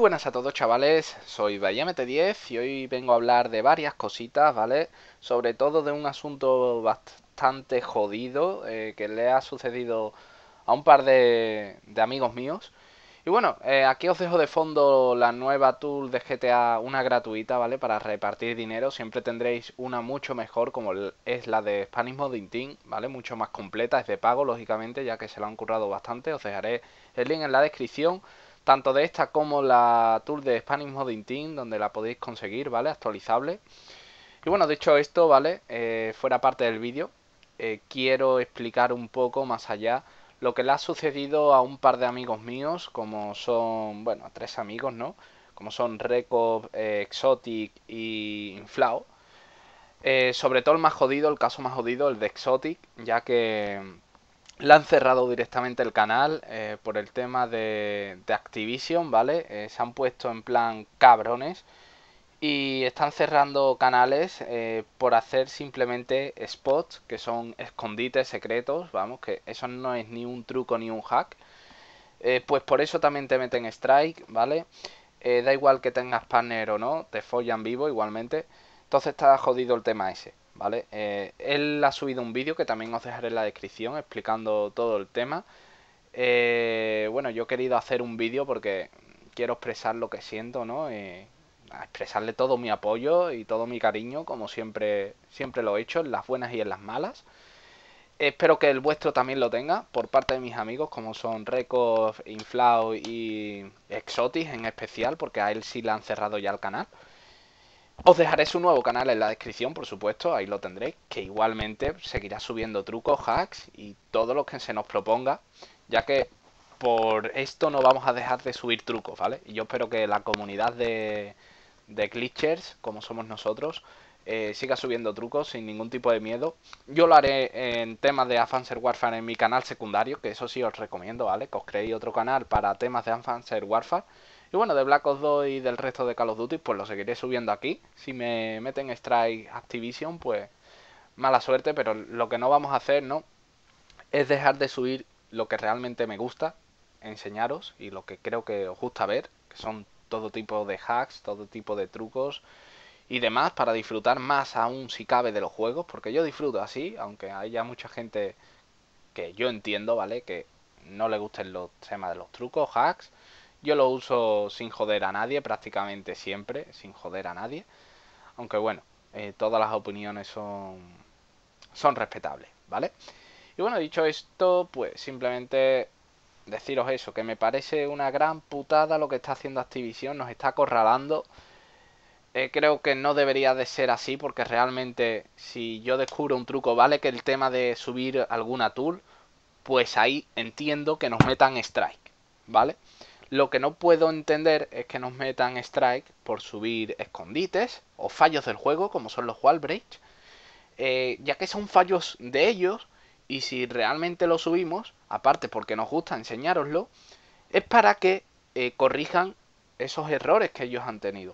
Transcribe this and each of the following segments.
buenas a todos chavales, soy BayaMT10 y hoy vengo a hablar de varias cositas, ¿vale? Sobre todo de un asunto bastante jodido eh, que le ha sucedido a un par de, amigos míos. Y bueno, eh, aquí os dejo de fondo la nueva tool de GTA, una gratuita, ¿vale? Para repartir dinero, siempre tendréis una mucho mejor como es la de Spanish Modding Team, ¿vale? Mucho más completa, es de pago lógicamente ya que se la han currado bastante, os dejaré el link en la descripción tanto de esta como la tour de Spanish Modding Team, donde la podéis conseguir, ¿vale? Actualizable. Y bueno, dicho esto, ¿vale? Eh, fuera parte del vídeo, eh, quiero explicar un poco más allá lo que le ha sucedido a un par de amigos míos, como son, bueno, tres amigos, ¿no? Como son Record, eh, Exotic y Inflao. sobre todo el más jodido, el caso más jodido, el de Exotic, ya que le han cerrado directamente el canal eh, por el tema de, Activision, ¿vale? Eh, se han puesto en plan cabrones y están cerrando canales eh, por hacer simplemente spots, que son escondites secretos, vamos, que eso no es ni un truco ni un hack. pues por eso también te meten strike, ¿vale? da igual que tengas partner o no, te follan vivo igualmente. Entonces está jodido el tema ese. ¿vale? Eh, él ha subido un vídeo que también os dejaré en la descripción explicando todo el tema. Eh, bueno, yo he querido hacer un vídeo porque quiero expresar lo que siento, ¿no? expresarle todo mi apoyo y todo mi cariño, como siempre, siempre lo he hecho, en las buenas y en las malas. Espero que el vuestro también lo tenga, por parte de mis amigos, como son Record, Inflao y Exotis en especial, porque a él sí le han cerrado ya el canal. Os dejaré su nuevo canal en la descripción, por supuesto, ahí lo tendréis, que igualmente seguirá subiendo trucos, hacks y todo lo que se nos proponga, ya que por esto no vamos a dejar de subir trucos, ¿vale? Y yo espero que la comunidad de, de glitchers, como somos nosotros, eh, siga subiendo trucos sin ningún tipo de miedo. Yo lo haré en temas de Advanced Warfare en mi canal secundario, que eso sí os recomiendo, ¿vale? Que os creéis otro canal para temas de Advanced Warfare y bueno, de Black Ops 2 y del resto de Call of Duty, pues lo seguiré subiendo aquí. Si me meten Strike Activision, pues mala suerte, pero lo que no vamos a hacer, ¿no? Es dejar de subir lo que realmente me gusta, enseñaros y lo que creo que os gusta ver, que son todo tipo de hacks, todo tipo de trucos y demás para disfrutar más aún si cabe de los juegos, porque yo disfruto así, aunque haya mucha gente que yo entiendo, ¿vale? Que no le gusten los temas de los trucos, hacks yo lo uso sin joder a nadie, prácticamente siempre, sin joder a nadie. Aunque bueno, eh, todas las opiniones son, son respetables, ¿vale? Y bueno, dicho esto, pues simplemente deciros eso, que me parece una gran putada lo que está haciendo Activision, nos está acorralando. Eh, creo que no debería de ser así porque realmente si yo descubro un truco, vale que el tema de subir alguna tool, pues ahí entiendo que nos metan strike, ¿vale? Lo que no puedo entender es que nos metan strike por subir escondites o fallos del juego, como son los wall breaks, eh, ya que son fallos de ellos y si realmente lo subimos, aparte porque nos gusta enseñároslo, es para que eh, corrijan esos errores que ellos han tenido,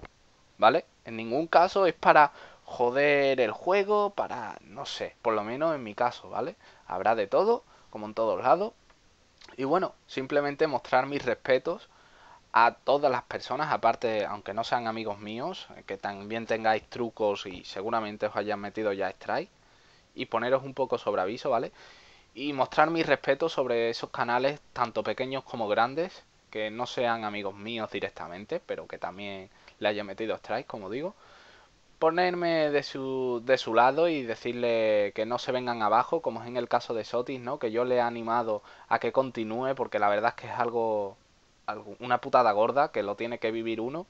¿vale? En ningún caso es para joder el juego, para, no sé, por lo menos en mi caso, ¿vale? Habrá de todo, como en todos lados, y bueno, simplemente mostrar mis respetos a todas las personas, aparte, aunque no sean amigos míos, eh, que también tengáis trucos y seguramente os hayan metido ya strike. Y poneros un poco sobre aviso, ¿vale? Y mostrar mis respetos sobre esos canales, tanto pequeños como grandes, que no sean amigos míos directamente, pero que también le haya metido strike, como digo ponerme de su, de su lado y decirle que no se vengan abajo, como es en el caso de Sotis, ¿no? Que yo le he animado a que continúe, porque la verdad es que es algo, una putada gorda, que lo tiene que vivir uno.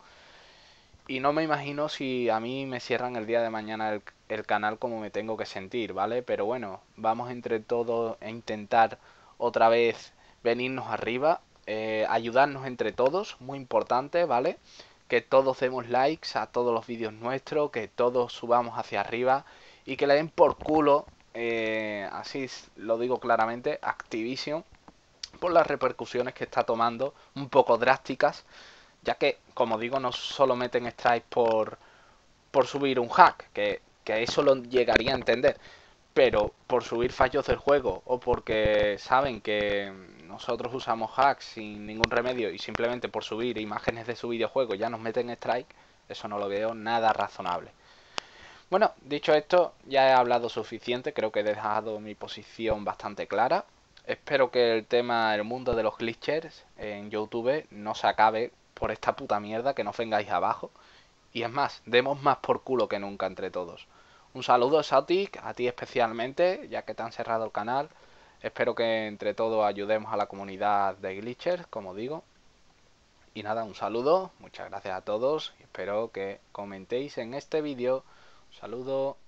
Y no me imagino si a mí me cierran el día de mañana el, canal como me tengo que sentir, ¿vale? Pero bueno, vamos entre todos a intentar otra vez venirnos arriba, eh, ayudarnos entre todos, muy importante, ¿vale? vale que todos demos likes a todos los vídeos nuestros, que todos subamos hacia arriba y que le den por culo, eh, así lo digo claramente, Activision por las repercusiones que está tomando, un poco drásticas, ya que, como digo, no solo meten strikes por, por subir un hack, que, que eso lo llegaría a entender, pero por subir fallos del juego o porque saben que nosotros usamos hacks sin ningún remedio y simplemente por subir imágenes de su videojuego ya nos meten strike, eso no lo veo nada razonable. Bueno, dicho esto, ya he hablado suficiente, creo que he dejado mi posición bastante clara. Espero que el tema, el mundo de los glitchers en YouTube no se acabe por esta puta mierda que no vengáis abajo. Y es más, demos más por culo que nunca entre todos. Un saludo, Satic, a ti especialmente, ya que te han cerrado el canal. Espero que entre todos ayudemos a la comunidad de Glitchers, como digo. Y nada, un saludo, muchas gracias a todos. Espero que comentéis en este vídeo. Un saludo.